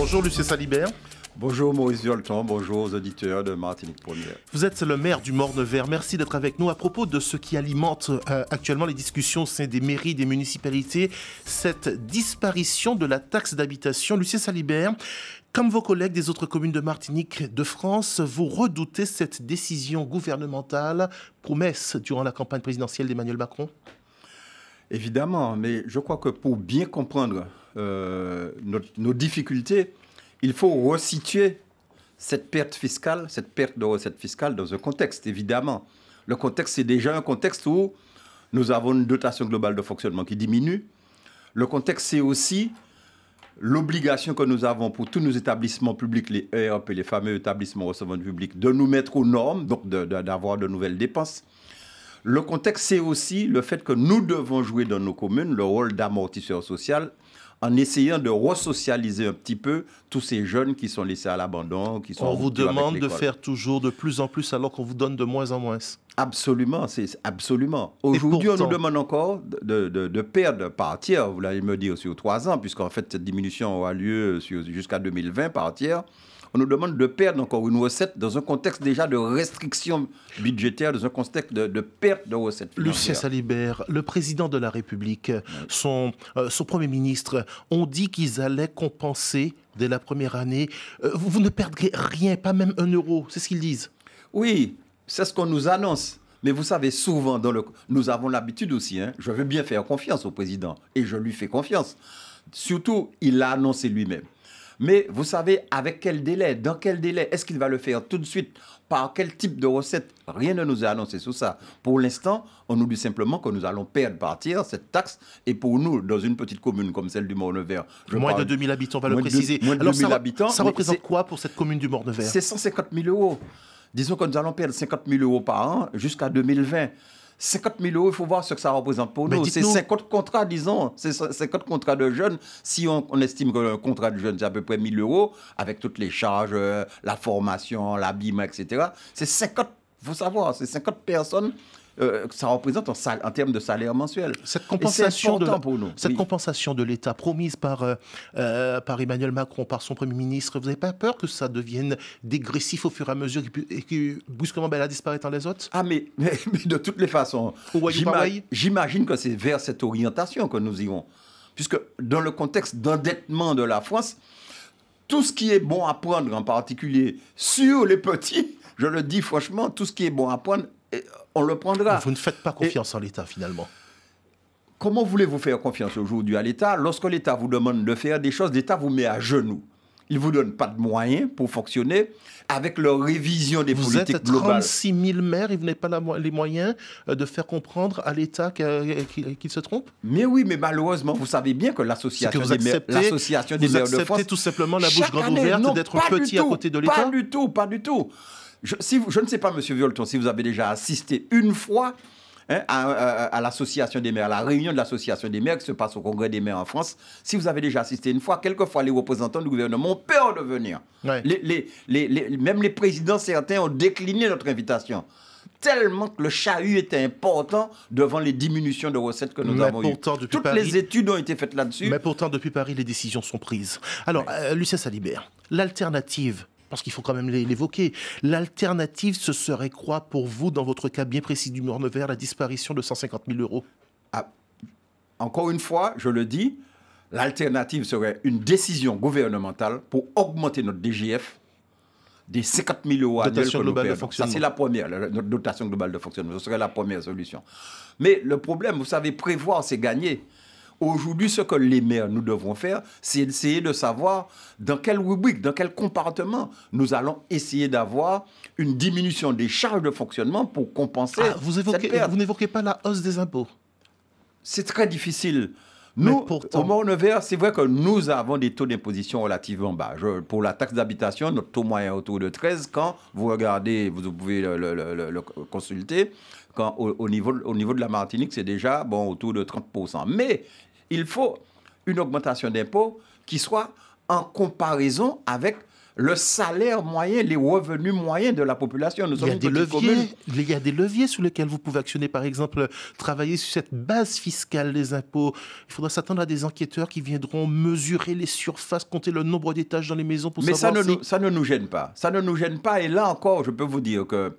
Bonjour Lucien Salibert. Bonjour Maurice Violton, bonjour aux auditeurs de Martinique Première. Vous êtes le maire du Morne-Vert, merci d'être avec nous. À propos de ce qui alimente euh, actuellement les discussions au sein des mairies, des municipalités, cette disparition de la taxe d'habitation, Lucien Salibert, comme vos collègues des autres communes de Martinique de France, vous redoutez cette décision gouvernementale, promesse durant la campagne présidentielle d'Emmanuel Macron Évidemment, mais je crois que pour bien comprendre euh, nos difficultés, il faut resituer cette perte fiscale, cette perte de recettes fiscales dans un contexte, évidemment. Le contexte, c'est déjà un contexte où nous avons une dotation globale de fonctionnement qui diminue. Le contexte, c'est aussi l'obligation que nous avons pour tous nos établissements publics, les ERP, les fameux établissements recevant du public, de nous mettre aux normes, donc d'avoir de, de nouvelles dépenses. Le contexte, c'est aussi le fait que nous devons jouer dans nos communes le rôle d'amortisseur social en essayant de resocialiser un petit peu tous ces jeunes qui sont laissés à l'abandon. qui sont On vous demande de faire toujours de plus en plus alors qu'on vous donne de moins en moins. Absolument, c'est absolument. Aujourd'hui, on nous demande encore de, de, de perdre, par tiers, vous l'avez me dire, sur trois ans, puisqu'en fait, cette diminution aura lieu jusqu'à 2020 par tiers on nous demande de perdre encore une recette dans un contexte déjà de restriction budgétaire, dans un contexte de, perte de recettes. Lucien Salibert, le président de la République, son, euh, son Premier ministre, ont dit qu'ils allaient compenser dès la première année. Euh, vous, ne perdrez rien, pas même un euro, c'est ce qu'ils disent. Oui, c'est ce qu'on nous annonce. Mais vous savez, souvent, dans le... nous avons l'habitude aussi, hein. je veux bien faire confiance au président, et je lui fais confiance. Surtout, il l'a annoncé lui-même. Mais vous savez avec quel délai, dans quel délai, est-ce qu'il va le faire tout de suite, par quel type de recette Rien ne nous est annoncé sur ça. Pour l'instant, on nous dit simplement que nous allons perdre partir cette taxe. Et pour nous, dans une petite commune comme celle du Morne-Vert... Moins de 2000 habitants, on va le préciser. moins de 2000 ça, habitants. Ça représente quoi pour cette commune du morne C'est 150 000 euros. Disons que nous allons perdre 50 000 euros par an jusqu'à 2020. 50 000 euros, il faut voir ce que ça représente pour ben, nous. C'est 50 contrats, disons. C'est 50 contrats de jeunes. Si on, estime que contrat de jeunes, c'est à peu près 1 000 euros, avec toutes les charges, euh, la formation, l'abîme, etc. C'est 50, il faut savoir, c'est 50 personnes euh, ça représente en, en, termes de salaire mensuel. Cette compensation, de, Cette compensation de l'État promise par, euh, euh, par Emmanuel Macron, par son Premier ministre, vous n'avez pas peur que ça devienne dégressif au fur et à mesure et que brusquement ben, elle disparaît dans les autres Ah, mais, mais, de toutes les façons, j'imagine que c'est vers cette orientation que nous irons. Puisque dans le contexte d'endettement de la France, tout ce qui est bon à prendre, en particulier sur les petits, je le dis franchement, tout ce qui est bon à prendre euh, on le prendra. Vous ne faites pas confiance à en l'État finalement. Comment voulez-vous faire confiance aujourd'hui à l'État Lorsque l'État vous demande de faire des choses, l'État vous met à genoux. Il ne vous donne pas de moyens pour fonctionner avec leur révision des politiques globales. Vous êtes 36 000 maires et vous n'avez pas les moyens euh, de faire comprendre à l'État euh, qu'il se trompe Mais oui, mais malheureusement, vous savez bien que l'association des, maires, des maires tout simplement la bouche grande ouverte d'être petit à côté de l'État Pas du tout, pas du tout. Je, ne sais pas, Monsieur Violton, si vous avez déjà assisté une fois hein, à, l'association des maires, à la réunion de l'association des maires qui se passe au congrès des maires en France. Si vous avez déjà assisté une fois, quelquefois les représentants du gouvernement ont peur de venir. Les, même les présidents, certains ont décliné notre invitation. Tellement que le chahut était important devant les diminutions de recettes que nous avons eues. Toutes les études ont été faites là-dessus. Mais pourtant, depuis Paris, les décisions sont prises. Alors, euh, Lucien Salibert, l'alternative parce qu'il faut quand même l'évoquer, l'alternative, ce serait quoi pour vous, dans votre cas bien précis du Mornevert, la disparition de 150 000 euros ah, Encore une fois, je le dis, l'alternative serait une décision gouvernementale pour augmenter notre DGF des 50 000 euros annuels que nous fonctionnement. Ça, c'est la première, notre dotation globale de fonctionnement. Ce serait la première solution. Mais le problème, vous savez, prévoir, c'est gagner. Aujourd'hui, ce que les maires, nous devons faire, c'est essayer de savoir dans quelle rubrique, dans quel compartiment nous allons essayer d'avoir une diminution des charges de fonctionnement pour compenser. Ah, vous n'évoquez pas la hausse des impôts C'est très difficile. Nous, pourtant... au Mont-Nevers, c'est vrai que nous avons des taux d'imposition relativement bas. pour la taxe d'habitation, notre taux moyen est autour de 13. Quand vous regardez, vous pouvez le, consulter, quand au, niveau, au niveau de la Martinique, c'est déjà bon, autour de 30%. Mais il faut une augmentation d'impôts qui soit en comparaison avec le salaire moyen, les revenus moyens de la population. il, y a des leviers, leviers sur lesquels vous pouvez actionner, par exemple, travailler sur cette base fiscale des impôts. Il faudra s'attendre à des enquêteurs qui viendront mesurer les surfaces, compter le nombre d'étages dans les maisons pour Mais savoir ça ça ne nous gêne pas. Ça ne nous gêne pas. Et là encore, je peux vous dire que,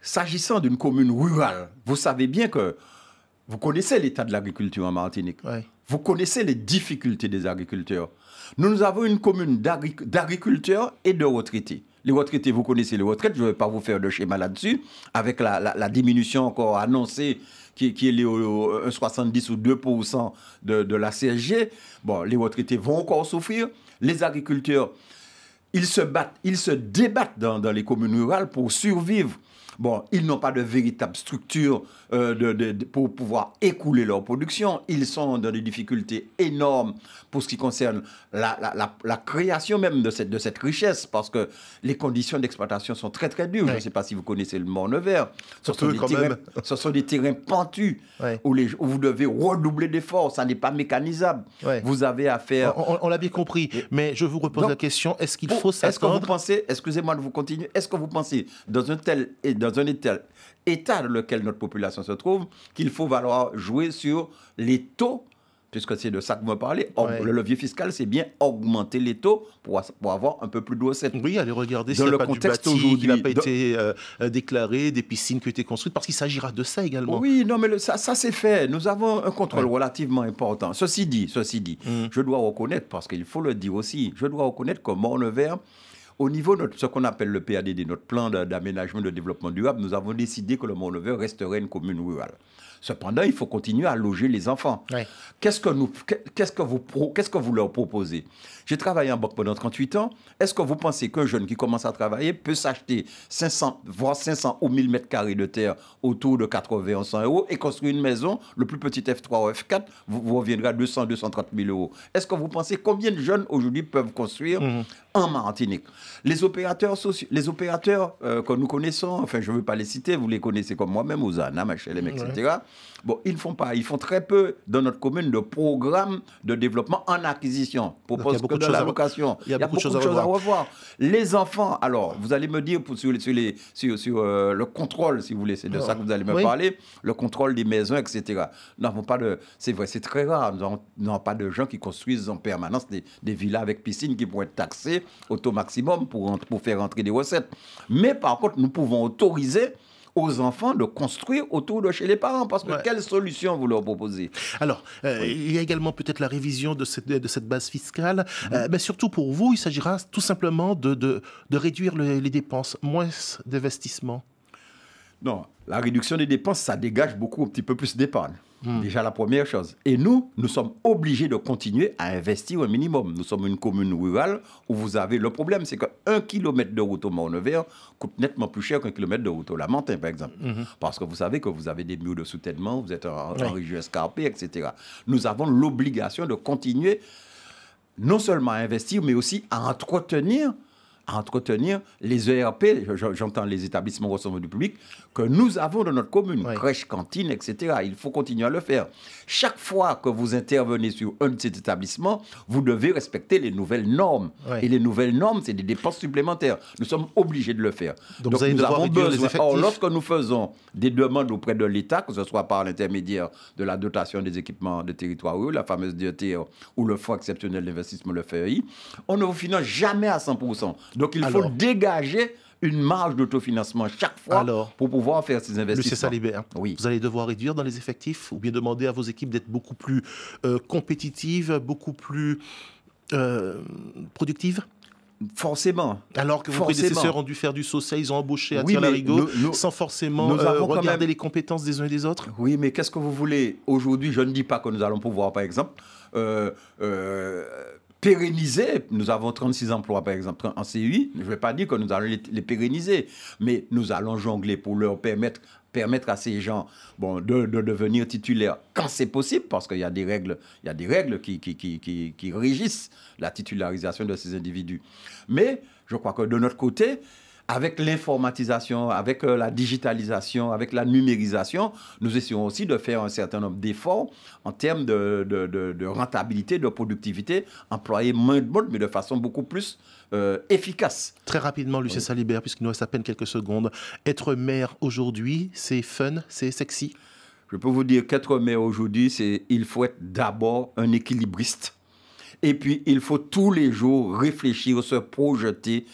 s'agissant d'une commune rurale, vous savez bien que vous connaissez l'état de l'agriculture en Martinique. Vous connaissez les difficultés des agriculteurs. Nous, nous avons une commune d'agriculteurs et de retraités. Les retraités, vous connaissez les retraites, je ne vais pas vous faire de schéma là-dessus, avec la, diminution encore annoncée qui, est liée au, 70 ou 2% de, de la CSG. Bon, les retraités vont encore souffrir. Les agriculteurs, ils se battent, ils se débattent dans, dans les communes rurales pour survivre. Bon, ils n'ont pas de véritable structure euh, de, pour pouvoir écouler leur production. Ils sont dans des difficultés énormes pour ce qui concerne la, la, la, création même de cette, de cette, richesse, parce que les conditions d'exploitation sont très très dures. Je ne sais pas si vous connaissez le Mont-Nevers. Ce, sont des, terrains, ce sont des terrains pentus où, les, où, vous devez redoubler d'efforts. Ça n'est pas mécanisable. Vous avez affaire. On, on, l'a bien compris, mais je vous repose la question est-ce qu'il faut est-ce que vous pensez, excusez-moi de vous continuer, est-ce que vous pensez, dans un tel, dans un tel état dans lequel notre population se trouve, qu'il faut valoir jouer sur les taux puisque c'est de ça que vous parlez, le levier fiscal, c'est bien augmenter les taux pour, pour avoir un peu plus de recettes. Oui, allez regarder dans C'est le contexte aujourd'hui. Il n'a pas été euh, déclaré, des piscines qui ont été construites, parce qu'il s'agira de ça également. Oui, non, mais ça, c'est fait. Nous avons un contrôle relativement important. Ceci dit, ceci dit, mmh. je dois reconnaître, parce qu'il faut le dire aussi, je dois reconnaître que morne au niveau de ce qu'on appelle le PADD, notre plan d'aménagement de développement durable, nous avons décidé que le mont Neuf resterait une commune rurale. Cependant, il faut continuer à loger les enfants. Qu'est-ce que nous, que vous, qu'est-ce que vous leur proposez J'ai travaillé en banque pendant 38 ans. Est-ce que vous pensez qu'un jeune qui commence à travailler peut s'acheter 500, voire 500 ou 1000 mètres carrés de terre autour de 80-100 euros et construire une maison, le plus petit F3 ou F4, vous, vous reviendrez à 200, 230 000 euros. Est-ce que vous pensez combien de jeunes aujourd'hui peuvent construire mmh. en Martinique les opérateurs sociaux, les opérateurs euh, que nous connaissons, enfin, je ne veux pas les citer, vous les connaissez comme moi-même, Ozana, HLM, etc. Bon, ils ne font pas, ils font très peu dans notre commune de programmes de développement en acquisition. Propose beaucoup de choses à location. Il y a, beaucoup, de choses, à revoir. Les enfants, alors, vous allez me dire pour, sur, les, sur, euh, le contrôle, si vous voulez, c'est de ça que vous allez me parler, le contrôle des maisons, etc. Nous n'avons pas de. C'est vrai, c'est très rare. Nous n'avons pas de gens qui construisent en permanence des, villas avec piscine qui pourraient être taxées au taux maximum pour, pour faire entrer des recettes. Mais par contre, nous pouvons autoriser aux enfants de construire autour de chez les parents Parce que quelle solution vous leur proposez Alors, euh, il y a également peut-être la révision de cette, de cette base fiscale. Mhm. Euh, mais surtout pour vous, il s'agira tout simplement de, de, de réduire les dépenses, moins d'investissement. Non, la réduction des dépenses, ça dégage beaucoup un petit peu plus d'épargne. Hmm. Déjà la première chose. Et nous, nous sommes obligés de continuer à investir un minimum. Nous sommes une commune rurale où vous avez le problème, c'est qu'un kilomètre de route au mont coûte nettement plus cher qu'un kilomètre de route au Lamentin, par exemple. Hmm. Parce que vous savez que vous avez des murs de soutènement, vous êtes en, oui. en région escarpée, etc. Nous avons l'obligation de continuer non seulement à investir, mais aussi à entretenir à entretenir les ERP, j'entends les établissements recevant du public, que nous avons dans notre commune, crèche, cantine, etc. Il faut continuer à le faire. Chaque fois que vous intervenez sur un de ces établissements, vous devez respecter les nouvelles normes. Et les nouvelles normes, c'est des dépenses supplémentaires. Nous sommes obligés de le faire. Donc, nous avons besoin. Or, lorsque nous faisons des demandes auprès de l'État, que ce soit par l'intermédiaire de la dotation des équipements de territoire, la fameuse DETR, e, ou le Fonds exceptionnel d'investissement, le FEI, on ne vous finance jamais à 100%. Donc il faut dégager une marge d'autofinancement chaque fois pour pouvoir faire ces investissements. Monsieur Salibert, oui. vous allez devoir réduire dans les effectifs ou bien demander à vos équipes d'être beaucoup plus euh, compétitives, beaucoup plus euh, productives Forcément. Alors que vos prédécesseurs ont dû faire du saucet, ils ont embauché à oui, sans forcément euh, regarder les compétences des uns et des autres Oui, mais qu'est-ce que vous voulez Aujourd'hui, je ne dis pas que nous allons pouvoir, par exemple, euh, euh, pérenniser. Nous avons 36 emplois, par exemple, en CUI. Je ne vais pas dire que nous allons les, pérenniser, mais nous allons jongler pour leur permettre permettre à ces gens bon, de, devenir titulaires quand c'est possible, parce qu'il y a des règles, il y a des règles qui, qui, qui, qui, régissent la titularisation de ces individus. Mais je crois que de notre côté, avec l'informatisation, avec euh, la digitalisation, avec la numérisation, nous essayons aussi de faire un certain nombre d'efforts en termes de, rentabilité, de productivité, employer moins de monde, mais de façon beaucoup plus euh, efficace. Très rapidement, Lucien Salibert, puisqu'il nous reste à peine quelques secondes, être maire aujourd'hui, c'est fun, c'est sexy Je peux vous dire qu'être maire aujourd'hui, c'est il faut être d'abord un équilibriste. Et puis, il faut tous les jours réfléchir, se projeter,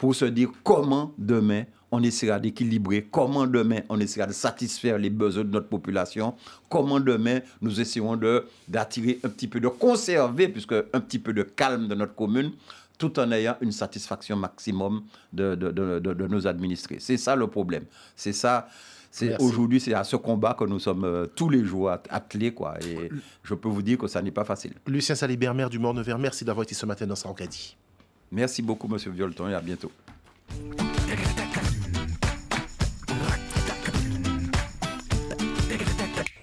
pour se dire comment demain on essaiera d'équilibrer, comment demain on essaiera de satisfaire les besoins de notre population, comment demain nous essaierons d'attirer un petit peu, de conserver, puisque un petit peu de calme de notre commune, tout en ayant une satisfaction maximum de, de, de, nos administrés. C'est ça le problème. C'est ça. C'est aujourd'hui, c'est à ce combat que nous sommes euh, tous les jours attelés, quoi. Et je peux vous dire que ça n'est pas facile. Lucien Salibert, maire du morne merci d'avoir été ce matin dans Sarangadi. Merci beaucoup, Monsieur Violeton, et à bientôt.